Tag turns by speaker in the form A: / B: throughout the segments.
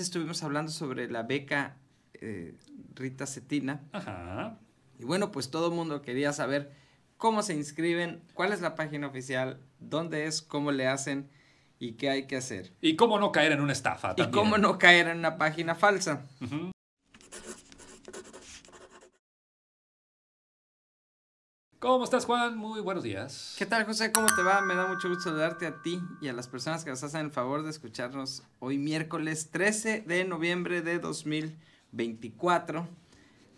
A: estuvimos hablando sobre la beca eh, Rita Cetina. Y bueno, pues todo el mundo quería saber cómo se inscriben, cuál es la página oficial, dónde es, cómo le hacen y qué hay que hacer. Y cómo no caer en una estafa. Y cómo no caer en una página falsa. ¿Cómo estás, Juan? Muy buenos días. ¿Qué tal, José? ¿Cómo te va? Me da mucho gusto saludarte a ti y a las personas que nos hacen el favor de escucharnos hoy miércoles 13 de noviembre de 2024.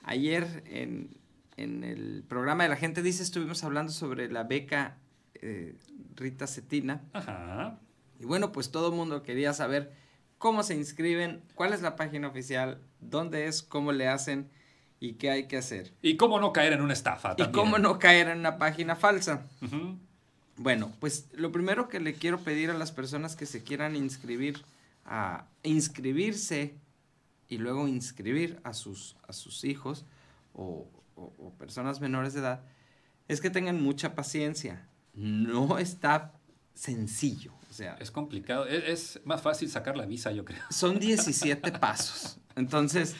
A: Ayer en, el programa de La Gente Dice estuvimos hablando sobre la beca eh, Rita Cetina. Ajá. Y bueno, pues todo el mundo quería saber cómo se inscriben, cuál es la página oficial, dónde es, cómo le hacen y qué hay que hacer. Y cómo no caer en una estafa. También. Y cómo no caer en una página falsa. Bueno, pues lo primero que le quiero pedir a las personas que se quieran inscribir a inscribirse y luego inscribir a sus, a sus hijos o, personas menores de edad es que tengan mucha paciencia. No está sencillo. O sea, es complicado. Es, es más fácil sacar la visa, yo creo. Son 17 pasos. Entonces,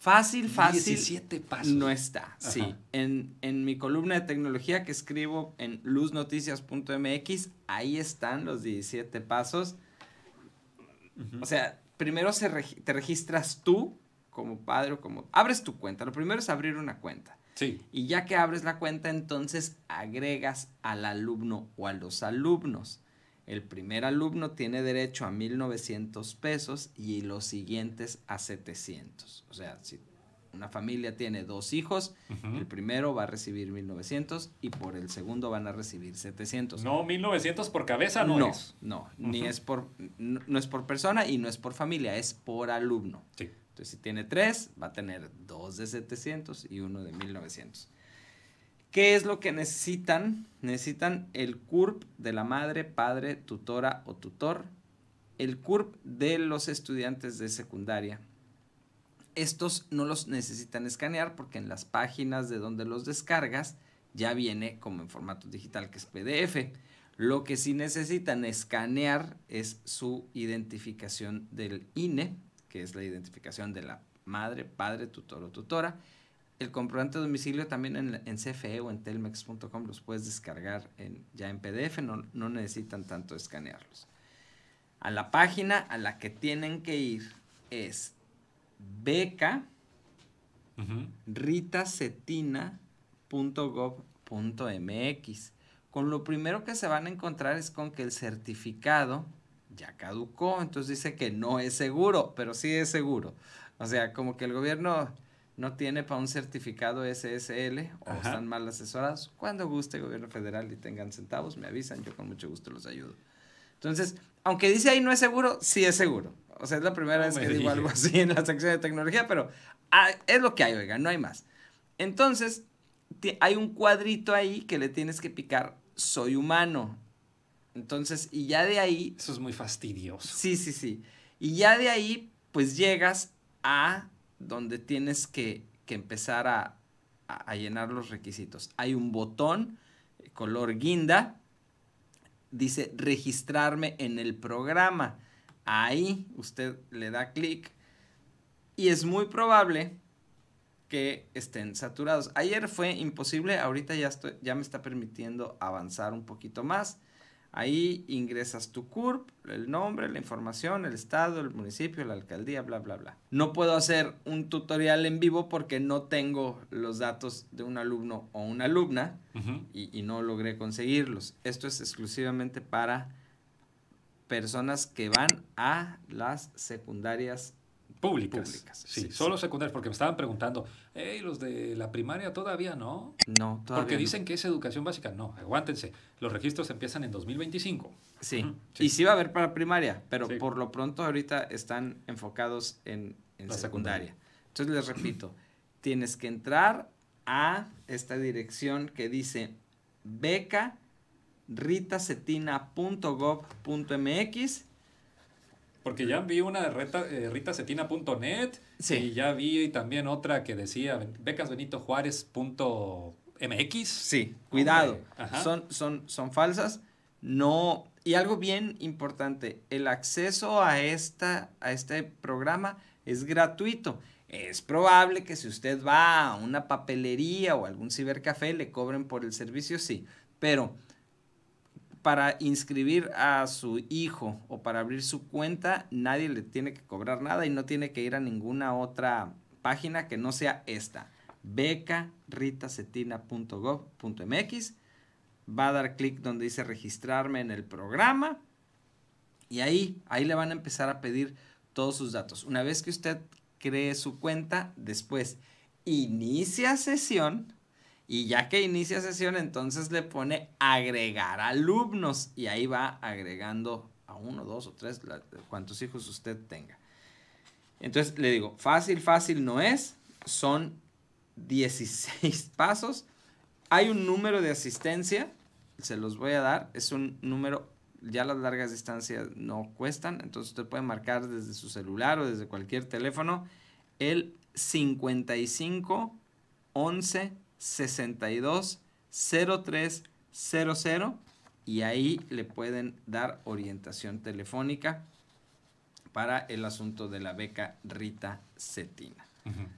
A: Fácil, fácil. 17 pasos. No está, sí. En, mi columna de tecnología que escribo en luznoticias.mx, ahí están los 17 pasos. O sea, primero te registras tú como padre o como... Abres tu cuenta, lo primero es abrir una cuenta. Sí. Y ya que abres la cuenta, entonces agregas al alumno o a los alumnos. El primer alumno tiene derecho a 1.900 pesos y los siguientes a 700. O sea, si una familia tiene dos hijos, el primero va a recibir 1900 y por el segundo van a recibir 700. No, 1900 por cabeza no, no es. No, ni es por, no, es por persona y no es por familia, es por alumno. Entonces, si tiene tres, va a tener dos de 700 y uno de 1900. ¿Qué es lo que necesitan? Necesitan el CURP de la madre, padre, tutora o tutor, el CURP de los estudiantes de secundaria. Estos no los necesitan escanear porque en las páginas de donde los descargas ya viene como en formato digital que es PDF. Lo que sí necesitan escanear es su identificación del INE, que es la identificación de la madre, padre, tutor o tutora, el comprobante de domicilio también en, CFE o en telmex.com los puedes descargar ya en PDF, no, necesitan tanto escanearlos. A la página a la que tienen que ir es beca ritacetina.gov.mx. Con lo primero que se van a encontrar es con que el certificado ya caducó, entonces dice que no es seguro, pero sí es seguro. O sea, como que el gobierno no tiene para un certificado SSL o están mal asesorados, cuando guste gobierno federal y tengan centavos, me avisan, yo con mucho gusto los ayudo. Entonces, aunque dice ahí no es seguro, sí es seguro. O sea, es la primera vez que digo algo así en la sección de tecnología, pero ah, es lo que hay, oiga, no hay más. Entonces, hay un cuadrito ahí que le tienes que picar, soy humano. Entonces, y ya de ahí... Eso es muy fastidioso. Sí, sí, sí. Y ya de ahí, pues llegas a donde tienes que, empezar a, llenar los requisitos. Hay un botón eh, color guinda, dice registrarme en el programa. Ahí usted le da clic y es muy probable que estén saturados. Ayer fue imposible, ahorita ya me está permitiendo avanzar un poquito más. Ahí ingresas tu CURP, el nombre, la información, el estado, el municipio, la alcaldía, bla, bla, bla. No puedo hacer un tutorial en vivo porque no tengo los datos de un alumno o una alumna y, y, no logré conseguirlos. Esto es exclusivamente para personas que van a las secundarias Públicas. Sí, solo secundarias, porque me estaban preguntando, hey, los de la primaria todavía no. No, todavía. Porque dicen que es educación básica. No, aguántense. Los registros empiezan en 2025. Sí. Y sí va a haber para primaria, pero por lo pronto ahorita están enfocados en, secundaria. Entonces les repito, tienes que entrar a esta dirección que dice beca porque ya vi una de Rita, setina.net eh, ritacetina.net y ya vi también otra que decía becasbenitojuárez.mx. Sí, cuidado. Son, son, son falsas. No. Y algo bien importante, el acceso a, esta, a este programa es gratuito. Es probable que si usted va a una papelería o algún cibercafé le cobren por el servicio, sí. Pero para inscribir a su hijo o para abrir su cuenta, nadie le tiene que cobrar nada y no tiene que ir a ninguna otra página que no sea esta, becaritacetina.gov.mx. Va a dar clic donde dice registrarme en el programa y ahí, ahí le van a empezar a pedir todos sus datos. Una vez que usted cree su cuenta, después inicia sesión y ya que inicia sesión, entonces le pone agregar alumnos y ahí va agregando a uno, dos o tres, cuantos hijos usted tenga. Entonces le digo, fácil, fácil no es, son 16 pasos. Hay un número de asistencia, se los voy a dar, es un número, ya las largas distancias no cuestan, entonces usted puede marcar desde su celular o desde cualquier teléfono el 55 11 62 03 00 y ahí le pueden dar orientación telefónica para el asunto de la beca Rita Cetina.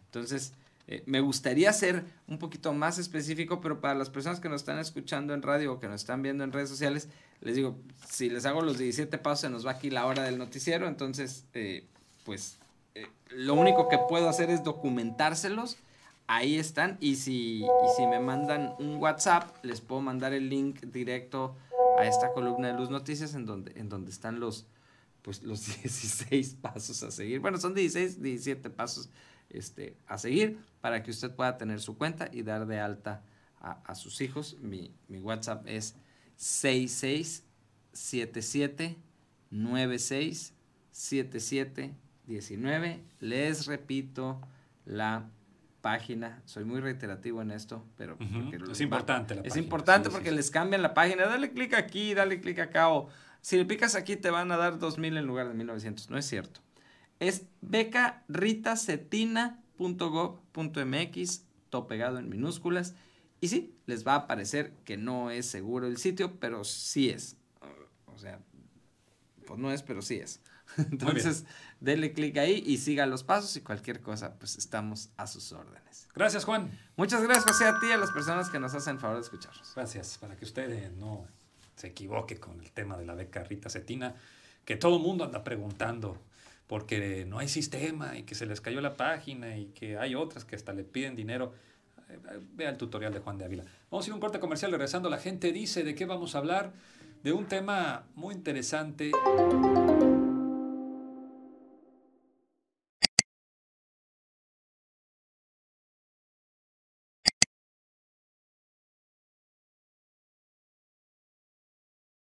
A: Entonces, eh, me gustaría ser un poquito más específico, pero para las personas que nos están escuchando en radio o que nos están viendo en redes sociales, les digo, si les hago los 17 pasos, se nos va aquí la hora del noticiero, entonces, eh, pues, eh, lo único que puedo hacer es documentárselos ahí están. Y si, si me mandan un WhatsApp, les puedo mandar el link directo a esta columna de Luz Noticias en donde, en donde están los, pues, los 16 pasos a seguir. Bueno, son 16, 17 pasos este, a seguir para que usted pueda tener su cuenta y dar de alta a, sus hijos. Mi, WhatsApp es 77 19. Les repito la página. Soy muy reiterativo en esto, pero es importante. es importante porque les cambian la página. Dale clic aquí, dale clic acá. O si le picas aquí te van a dar 2000 en lugar de 1900. No es cierto. Es becaritacetina.gov.mx, todo pegado en minúsculas. Y sí, les va a aparecer que no es seguro el sitio, pero sí es. O sea, pues no es, pero sí es. Entonces, denle clic ahí y siga los pasos y cualquier cosa, pues estamos a sus órdenes. Gracias, Juan. Muchas gracias, José, a ti y a las personas que nos hacen favor de escucharnos. Gracias, para que usted eh, no se equivoque con el tema de la beca Rita Cetina, que todo el mundo anda preguntando porque no hay sistema y que se les cayó la página y que hay otras que hasta le piden dinero. Eh, vea el tutorial de Juan de Ávila. Vamos a ir un corte comercial regresando. La gente dice de qué vamos a hablar, de un tema muy interesante.